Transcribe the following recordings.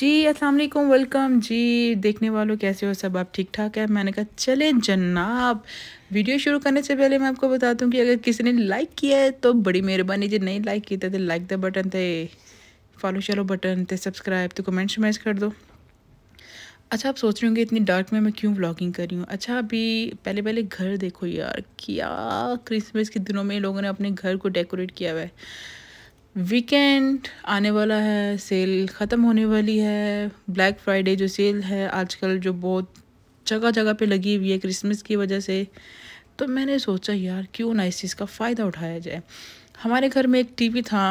जी अस्सलाम वालेकुम वेलकम जी देखने वालों कैसे हो सब आप ठीक ठाक है मैंने कहा चले जनाब वीडियो शुरू करने से पहले मैं आपको बता दूँ कि अगर किसी ने लाइक किया है तो बड़ी मेहरबानी जी नहीं लाइक किया तो लाइक द बटन थे फॉलो चलो बटन थे सब्सक्राइब तो कमेंट्स मैच कर दो अच्छा आप सोच रहे होंगे इतनी डार्क में मैं क्यों व्लॉगिंग कर रही हूँ अच्छा अभी पहले पहले घर देखो यार क्या क्रिसमस के दिनों में लोगों ने अपने घर को डेकोरेट किया हुआ है वीकेंड आने वाला है सेल ख़त्म होने वाली है ब्लैक फ्राइडे जो सेल है आजकल जो बहुत जगह जगह पे लगी हुई है क्रिसमस की वजह से तो मैंने सोचा यार क्यों ना इस चीज़ का फ़ायदा उठाया जाए हमारे घर में एक टीवी था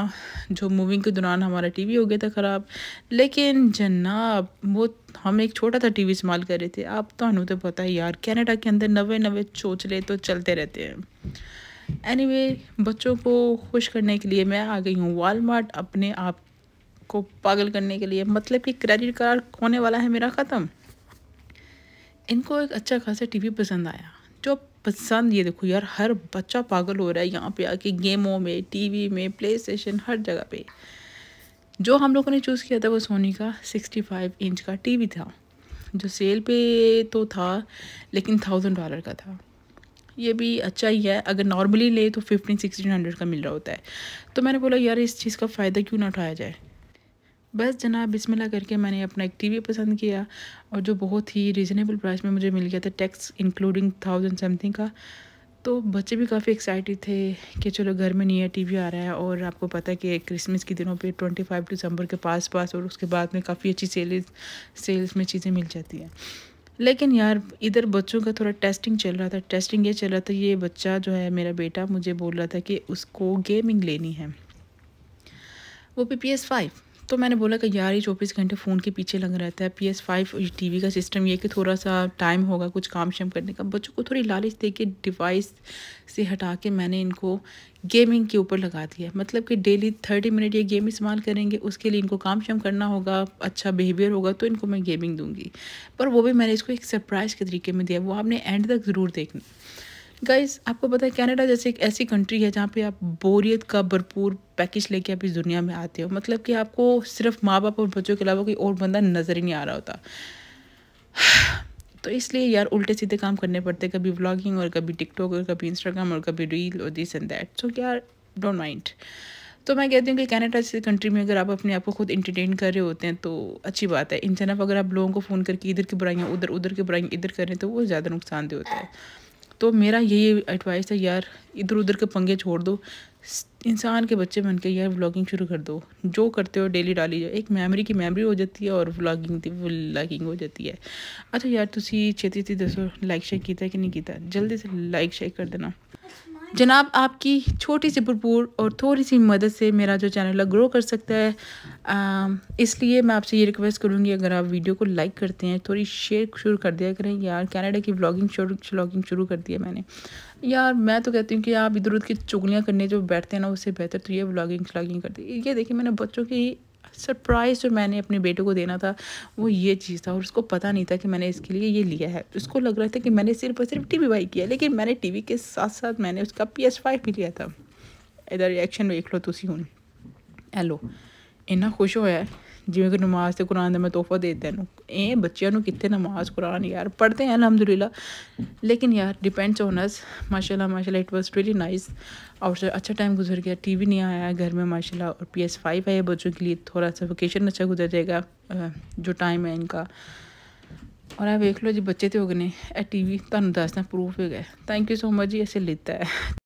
जो मूविंग के दौरान हमारा टीवी हो गया था ख़राब लेकिन जनाब वो हम एक छोटा सा टीवी इस्तेमाल कर रहे थे आप तो तो पता है यार कैनेडा के अंदर नवे नवे चोचले तो चलते रहते हैं एनीवे anyway, बच्चों को खुश करने के लिए मैं आ गई हूँ वालमार्ट अपने आप को पागल करने के लिए मतलब कि क्रेडिट कार्ड होने वाला है मेरा ख़त्म इनको एक अच्छा खासा टीवी पसंद आया जो पसंद ये देखो यार हर बच्चा पागल हो रहा है यहाँ पे आके गेमों में टीवी में प्ले स्टेशन हर जगह पे जो हम लोगों ने चूज़ किया था वो सोनी का 65 इंच का टीवी था जो सेल पे तो था लेकिन थाउजेंड डॉलर का था ये भी अच्छा ही है अगर नॉर्मली ले तो फिफ्टीन सिक्सटीन हंड्रेड का मिल रहा होता है तो मैंने बोला यार इस चीज़ का फ़ायदा क्यों ना उठाया जाए बस जनाब बिस्मिल्लाह करके मैंने अपना एक टीवी पसंद किया और जो बहुत ही रिजनेबल प्राइस में मुझे मिल गया था टैक्स इंक्लूडिंग थाउजेंड समथिंग का तो बच्चे भी काफ़ी एक्साइटेड थे कि चलो घर में नया टीवी आ रहा है और आपको पता है कि क्रिसमस के दिनों पे 25 दिसंबर के पास पास और उसके बाद में काफ़ी अच्छी सेल्स सेल्स में चीज़ें मिल जाती हैं लेकिन यार इधर बच्चों का थोड़ा टेस्टिंग चल रहा था टेस्टिंग ये चल रहा था ये बच्चा जो है मेरा बेटा मुझे बोल रहा था कि उसको गेमिंग लेनी है वो पी पी एस फाइव तो मैंने बोला कि यार ये चौबीस घंटे फ़ोन के पीछे लग रहता है पी एस फाइव टी का सिस्टम ये कि थोड़ा सा टाइम होगा कुछ काम शाम करने का बच्चों को थोड़ी लालच दे के डिवाइस से हटा के मैंने इनको गेमिंग के ऊपर लगा दिया मतलब कि डेली थर्टी मिनट ये गेम इस्तेमाल करेंगे उसके लिए इनको काम शाम करना होगा अच्छा बिहेवियर होगा तो इनको मैं गेमिंग दूंगी पर वो भी मैंने इसको एक सरप्राइज़ के तरीके में दिया वो आपने एंड तक ज़रूर देखना गाइस आपको पता है कनाडा जैसे एक ऐसी कंट्री है जहाँ पे आप बोरियत का भरपूर पैकेज लेके आप इस दुनिया में आते हो मतलब कि आपको सिर्फ माँ बाप और बच्चों के अलावा कोई और बंदा नज़र ही नहीं आ रहा होता तो इसलिए यार उल्टे सीधे काम करने पड़ते कभी व्लॉगिंग और कभी टिकटॉक और कभी इंस्टाग्राम और कभी रील और दिस एंड दैट सो यार डोंट माइंड तो मैं कहती हूँ कि कनाडा जैसी कंट्री में अगर आप अपने आप को खुद इंटरटेन कर रहे होते हैं तो अच्छी बात है इन इंसान अगर आप लोगों को फ़ोन करके इधर की बुराइयाँ उधर उधर की बुराइयाँ इधर करें तो वो ज़्यादा नुकसानदेह होता है तो मेरा यही एडवाइस है यार इधर उधर के पंगे छोड़ दो इंसान के बच्चे बन के यार व्लॉगिंग शुरू कर दो जो करते हो डेली डाली जाओ एक मेमोरी की मेमोरी हो जाती है और व्लॉगिंग व्लॉगिंग हो जाती है अच्छा यार तुम छेती छेती दसो लाइक शेयर किया कि नहीं किया जल्दी से लाइक शेयर कर देना जनाब आपकी छोटी सी भरपूर और थोड़ी सी मदद से मेरा जो चैनल है ग्रो कर सकता है इसलिए मैं आपसे ये रिक्वेस्ट करूँगी अगर आप वीडियो को लाइक करते हैं थोड़ी शेयर शुरू कर दिया करें यार कनाडा की ब्लॉगिंग ब्लॉगिंग शुरू कर दी है मैंने यार मैं तो कहती हूँ कि आप इधर उधर की चुगलियाँ करने जो बैठते हैं ना उससे बेहतर तो ये ब्लॉगिंग श्लॉगिंग दी ये देखिए मैंने बच्चों की सरप्राइज़ जो मैंने अपने बेटे को देना था वो ये चीज़ था और उसको पता नहीं था कि मैंने इसके लिए ये लिया है उसको लग रहा था कि मैंने सिर्फ और सिर्फ टी वी बाई किया लेकिन मैंने टी वी के साथ साथ मैंने उसका पी एस फाइव भी लिया था इधर रिएक्शन देख लो तुम हूँ हेलो इन्ना खुश होया ਜਿਵੇਂ ਕਿ ਨਮਾਜ਼ कुरान का मैं ਮੈਂ ਤੋਹਫਾ ਦੇ ਦਿੱਤਾ ਇਹਨੂੰ ਇਹ ਬੱਚਿਆਂ ਨੂੰ ਕਿੱਥੇ ਨਮਾਜ਼ ਕੁਰਾਨ हैं ਅਲਹਮਦੁਲਿਲਾ लेकिन यार डिपेंड्स ऑन अस माशाल्लाह माशाल्लाह इट वाज रियली नाइस और अच्छा टाइम गुजर गया टीवी नहीं आया घर में माशाल्लाह और पी एस फाइव है बच्चों के लिए थोड़ा सा वोकेशन अच्छा गुजर जाएगा जो टाइम है इनका और आप देख लो जी बच्चे तो हो गए ने ए टी वी थानू दसदा प्रूफ हो गया थैंक यू सो मच जी असें लेता है